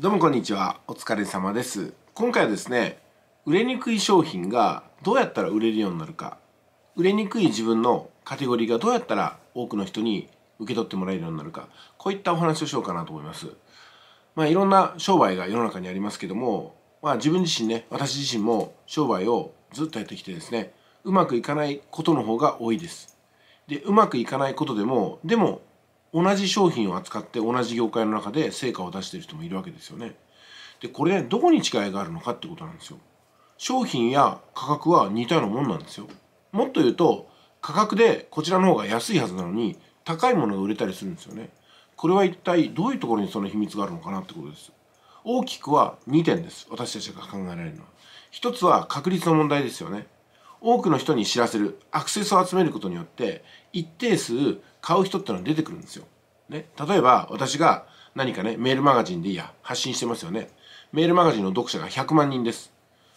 どうもこんにちは。お疲れ様です。今回はですね、売れにくい商品がどうやったら売れるようになるか、売れにくい自分のカテゴリーがどうやったら多くの人に受け取ってもらえるようになるか、こういったお話をしようかなと思います。まあいろんな商売が世の中にありますけども、まあ自分自身ね、私自身も商売をずっとやってきてですね、うまくいかないことの方が多いです。で、うまくいかないことでも、でも同じ商品を扱って同じ業界の中で成果を出してる人もいるわけですよね。でこれどこに違いがあるのかってことなんですよ。商品や価格は似たようなもんなんですよ。もっと言うと価格でこちらの方が安いはずなのに高いものが売れたりするんですよね。これは一体どういうところにその秘密があるのかなってことです。大きくは2点です私たちが考えられるのは。一つは確率の問題ですよね。多くの人に知らせるアクセスを集めることによって一定数買う人ってのは出てくるんですよ。ね、例えば私が何かねメールマガジンでいや発信してますよね。メールマガジンの読者が100万人です。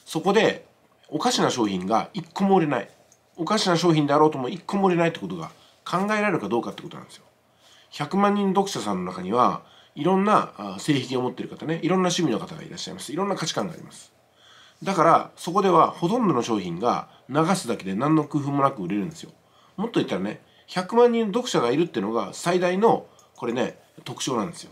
そこでおかしな商品が1個も売れない。おかしな商品であろうとも1個も売れないってことが考えられるかどうかってことなんですよ。100万人読者さんの中にはいろんな性癖を持ってる方ねいろんな趣味の方がいらっしゃいますいろんな価値観があります。だからそこではほとんどの商品が流すだけで何の工夫もなく売れるんですよもっと言ったらね100万人の読者がいるっていうのが最大のこれね特徴なんですよ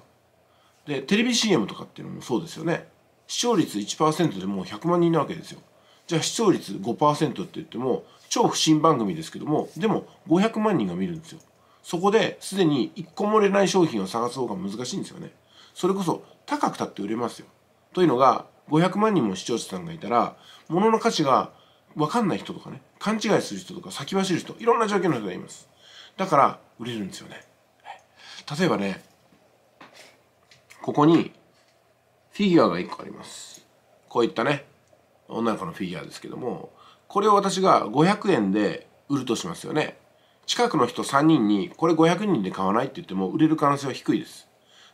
でテレビ CM とかっていうのもそうですよね視聴率1%でもう100万人なわけですよじゃあ視聴率5%って言っても超不審番組ですけどもでも500万人が見るんですよそこですでに1個も売れない商品を探す方が難しいんですよねそれこそ高くたって売れますよというのが500万人も視聴者さんがいたら物の価値が分かんない人とかね勘違いする人とか先走る人いろんな状況の人がいますだから売れるんですよね、はい、例えばねここにフィギュアが1個ありますこういったね女の子のフィギュアですけどもこれを私が500円で売るとしますよね近くの人3人にこれ500人で買わないって言っても売れる可能性は低いです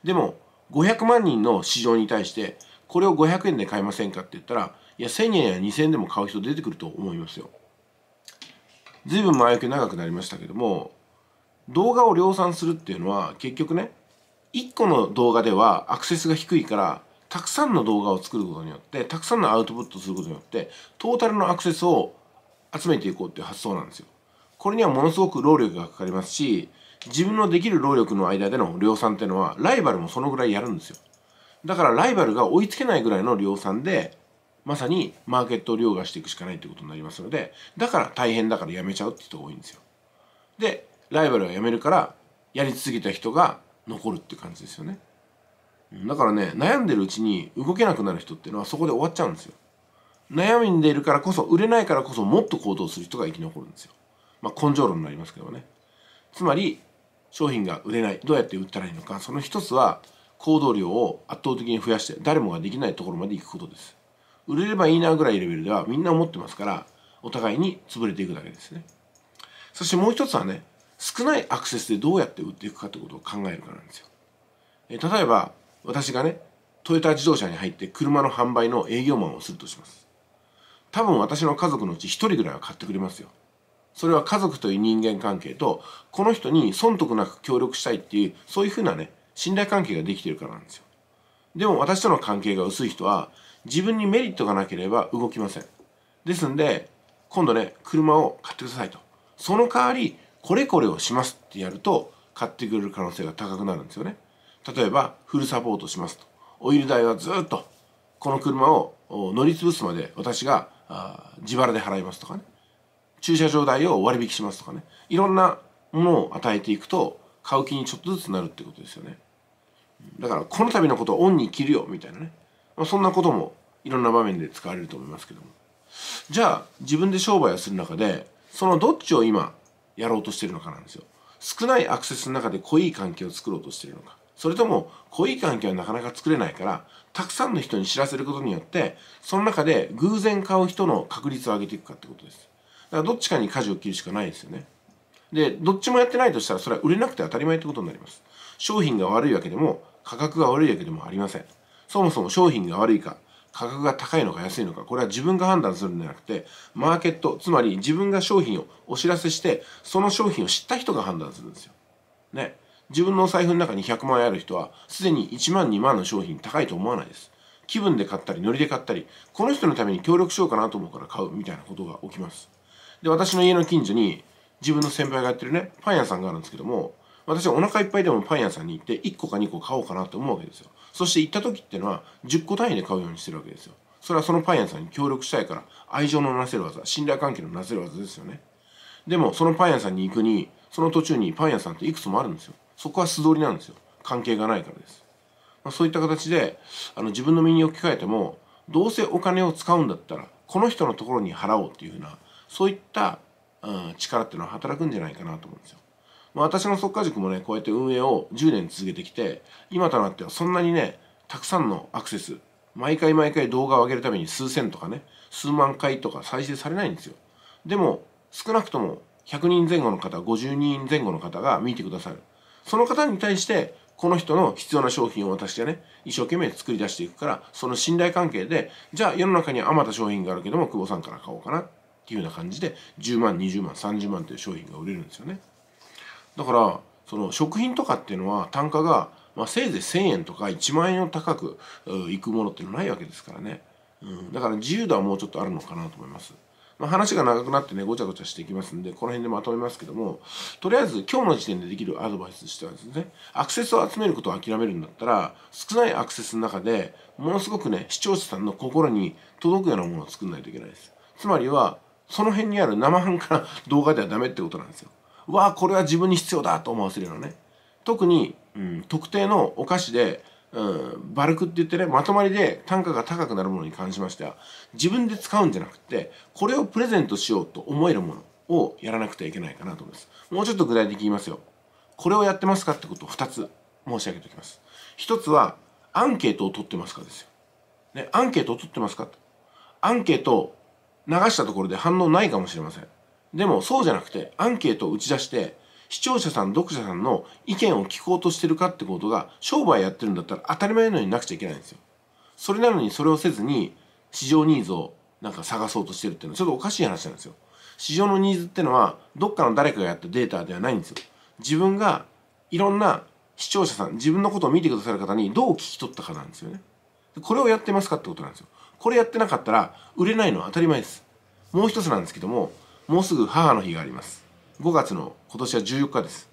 でも500万人の市場に対してこれを500円で買いませんかって言ったらいや1000円や2000円でも買う人出てくると思いますよ随分前置き長くなりましたけども動画を量産するっていうのは結局ね1個の動画ではアクセスが低いからたくさんの動画を作ることによってたくさんのアウトプットすることによってトータルのアクセスを集めていこうっていう発想なんですよこれにはものすごく労力がかかりますし自分のできる労力の間での量産っていうのはライバルもそのぐらいやるんですよだからライバルが追いつけないぐらいの量産でまさにマーケットを凌駕していくしかないってことになりますのでだから大変だからやめちゃうって人が多いんですよでライバルがやめるからやり続けた人が残るって感じですよねだからね悩んでるうちに動けなくなる人っていうのはそこで終わっちゃうんですよ悩んでいるからこそ売れないからこそもっと行動する人が生き残るんですよまあ根性論になりますけどねつまり商品が売れないどうやって売ったらいいのかその一つは行動量を圧倒的に増やして誰もができないところまで行くことです売れればいいなぐらいレベルではみんな思ってますからお互いに潰れていくだけですねそしてもう一つはね少ないアクセスでどうやって売っていくかってことを考えるからなんですよえ例えば私がねトヨタ自動車に入って車の販売の営業マンをするとします多分私の家族のうち1人ぐらいは買ってくれますよそれは家族という人間関係とこの人に損得なく協力したいっていうそういうふうなね信頼関係ができてるからなんですよでも私との関係が薄い人は自分にメリットがなければ動きませんですんで今度ね車を買ってくださいとその代わりこれこれをしますってやると買ってくれる可能性が高くなるんですよね例えばフルサポートしますとオイル代はずっとこの車を乗り潰すまで私が自腹で払いますとかね駐車場代を割引しますとかねいろんなものを与えていくと買う気にちょっとずつなるってことですよねだからこの度のことをオンに切るよみたいなね、まあ、そんなこともいろんな場面で使われると思いますけどもじゃあ自分で商売をする中でそのどっちを今やろうとしてるのかなんですよ少ないアクセスの中で濃い関係を作ろうとしてるのかそれとも濃い関係はなかなか作れないからたくさんの人に知らせることによってその中で偶然買う人の確率を上げていくかってことですだからどっちかに舵を切るしかないですよねでどっちもやってないとしたらそれは売れなくて当たり前ってことになります商品が悪いわけでも価格が悪いわけでもありません。そもそも商品が悪いか、価格が高いのか安いのか、これは自分が判断するんじゃなくて、マーケット、つまり自分が商品をお知らせして、その商品を知った人が判断するんですよ。ね。自分のお財布の中に100万円ある人は、すでに1万2万の商品高いと思わないです。気分で買ったり、ノリで買ったり、この人のために協力しようかなと思うから買うみたいなことが起きます。で、私の家の近所に、自分の先輩がやってるね、パン屋さんがあるんですけども、私はお腹いっぱいでもパン屋さんに行って1個か2個買おうかなと思うわけですよそして行った時ってのは10個単位で買うようにしてるわけですよそれはそのパン屋さんに協力したいから愛情のなせる技信頼関係のなせる技ですよねでもそのパン屋さんに行くにその途中にパン屋さんっていくつもあるんですよそこは素通りなんですよ関係がないからです、まあ、そういった形であの自分の身に置き換えてもどうせお金を使うんだったらこの人のところに払おうっていうふうなそういった、うん、力っていうのは働くんじゃないかなと思うんですよまあ、私の速稼塾もねこうやって運営を10年続けてきて今となってはそんなにねたくさんのアクセス毎回毎回動画を上げるために数千とかね数万回とか再生されないんですよでも少なくとも100人前後の方50人前後の方が見てくださるその方に対してこの人の必要な商品を私がね一生懸命作り出していくからその信頼関係でじゃあ世の中にあまた商品があるけども久保さんから買おうかなっていうような感じで10万20万30万という商品が売れるんですよね。だからその食品とかっていうのは単価が、まあ、せいぜい1,000円とか1万円を高くいくものっていうのはないわけですからね、うん、だから自由度はもうちょっとあるのかなと思います。まあ、話が長くなってね、ごちゃごちゃしていきますんで、この辺でまとめますけども、とりあえず今日の時点でできるアドバイスとしてはですね、アクセスを集めることを諦めるんだったら、少ないアクセスの中で、ものすごくね、視聴者さんの心に届くようなものを作んないといけないです。つまりは、その辺にある生半可な動画ではダメってことなんですよ。わあこれは自分に必要だと思わせるようなね特に、うん、特定のお菓子で、うん、バルクって言ってねまとまりで単価が高くなるものに関しましては自分で使うんじゃなくてこれをプレゼントしようと思えるものをやらなくてはいけないかなと思いますもうちょっと具体的に言いますよこれをやってますかってことを2つ申し上げておきます1つはアンケートを取ってますかですよ、ね、アンケートを取ってますかアンケートを流したところで反応ないかもしれませんでもそうじゃなくてアンケートを打ち出して視聴者さん読者さんの意見を聞こうとしてるかってことが商売やってるんだったら当たり前のようになくちゃいけないんですよ。それなのにそれをせずに市場ニーズをなんか探そうとしてるっていうのはちょっとおかしい話なんですよ。市場のニーズってのはどっかの誰かがやったデータではないんですよ。自分がいろんな視聴者さん自分のことを見てくださる方にどう聞き取ったかなんですよね。これをやってますかってことなんですよ。これやってなかったら売れないのは当たり前です。もう一つなんですけどももうすぐ母の日があります。5月の今年は14日です。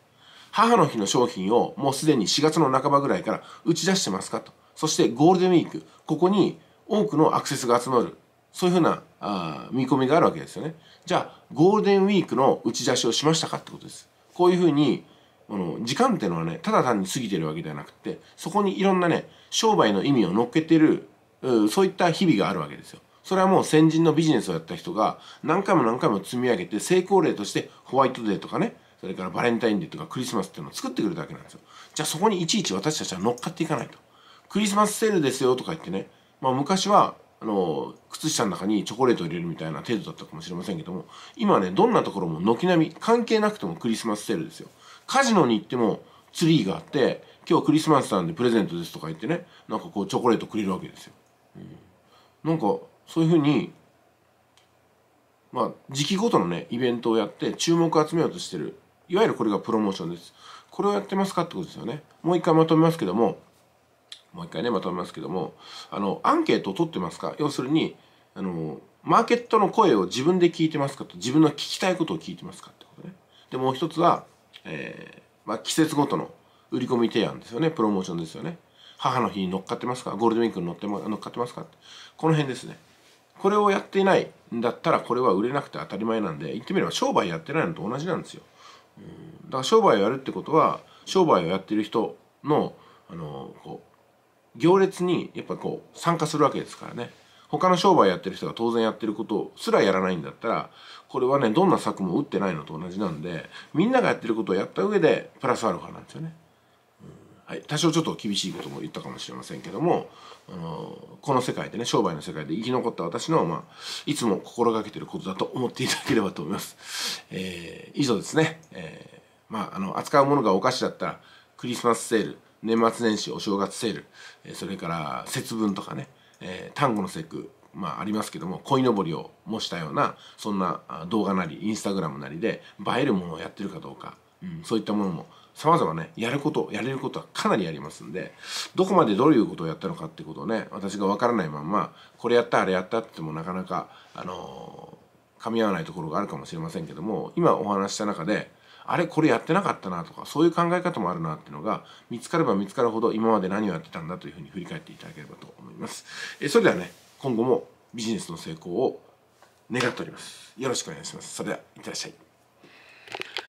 母の日の商品をもうすでに4月の半ばぐらいから打ち出してますかと。そしてゴールデンウィーク、ここに多くのアクセスが集まる。そういうふうなあ見込みがあるわけですよね。じゃあ、ゴールデンウィークの打ち出しをしましたかってことです。こういうふうに、あの、時間っていうのはね、ただ単に過ぎてるわけではなくて、そこにいろんなね、商売の意味を乗っけてる、そういった日々があるわけですよ。それはもう先人のビジネスをやった人が何回も何回も積み上げて成功例としてホワイトデーとかねそれからバレンタインデーとかクリスマスっていうのを作ってくれだけなんですよじゃあそこにいちいち私たちは乗っかっていかないとクリスマスセールですよとか言ってね、まあ、昔はあの靴下の中にチョコレートを入れるみたいな程度だったかもしれませんけども今ねどんなところも軒並み関係なくてもクリスマスセールですよカジノに行ってもツリーがあって今日クリスマスなんでプレゼントですとか言ってねなんかこうチョコレートくれるわけですよ、うん、なんかそういうふうにまあ時期ごとのねイベントをやって注目を集めようとしてるいわゆるこれがプロモーションですこれをやってますかってことですよねもう一回まとめますけどももう一回ねまとめますけどもあのアンケートを取ってますか要するにあのマーケットの声を自分で聞いてますかと自分の聞きたいことを聞いてますかってことねでもう一つは、えーまあ、季節ごとの売り込み提案ですよねプロモーションですよね母の日に乗っかってますかゴールデンウィークに乗っても乗っかってますかこの辺ですねこれをやっていないんだったらこれは売れなくて当たり前なんで言ってみれば商売やってないのと同じなんですよ。うん、だから商売をやるってことは商売をやってる人のあのこう行列にやっぱこう参加するわけですからね。他の商売やってる人が当然やってることすらやらないんだったら、これはね、どんな策も打ってないのと同じなんで、みんながやってることをやった上で、プラスアルファなんですよね。はい、多少ちょっと厳しいことも言ったかもしれませんけども、あのこの世界でね商売の世界で生き残った私の、まあ、いつも心がけてることだと思っていただければと思います。えー、以上ですね、えー、まあ、あの扱うものがお菓子だったらクリスマスセール年末年始お正月セール、えそれから節分とかね、えー、端午の節句まあ、ありますけども鯉のぼりを模したようなそんな動画なりインスタグラムなりで映えるものをやってるかどうか、うん、そういったものもさまざまねやることやれることはかなりありますんでどこまでどういうことをやったのかってことをね私が分からないまんまこれやったあれやったって言ってもなかなかあのー、噛み合わないところがあるかもしれませんけども今お話した中であれこれやってなかったなとかそういう考え方もあるなっていうのが見つかれば見つかるほど今まで何をやってたんだというふうに振り返っていただければと思いますえそれではね今後もビジネスの成功を願っておりますよろしくお願いしますそれではいってらっしゃい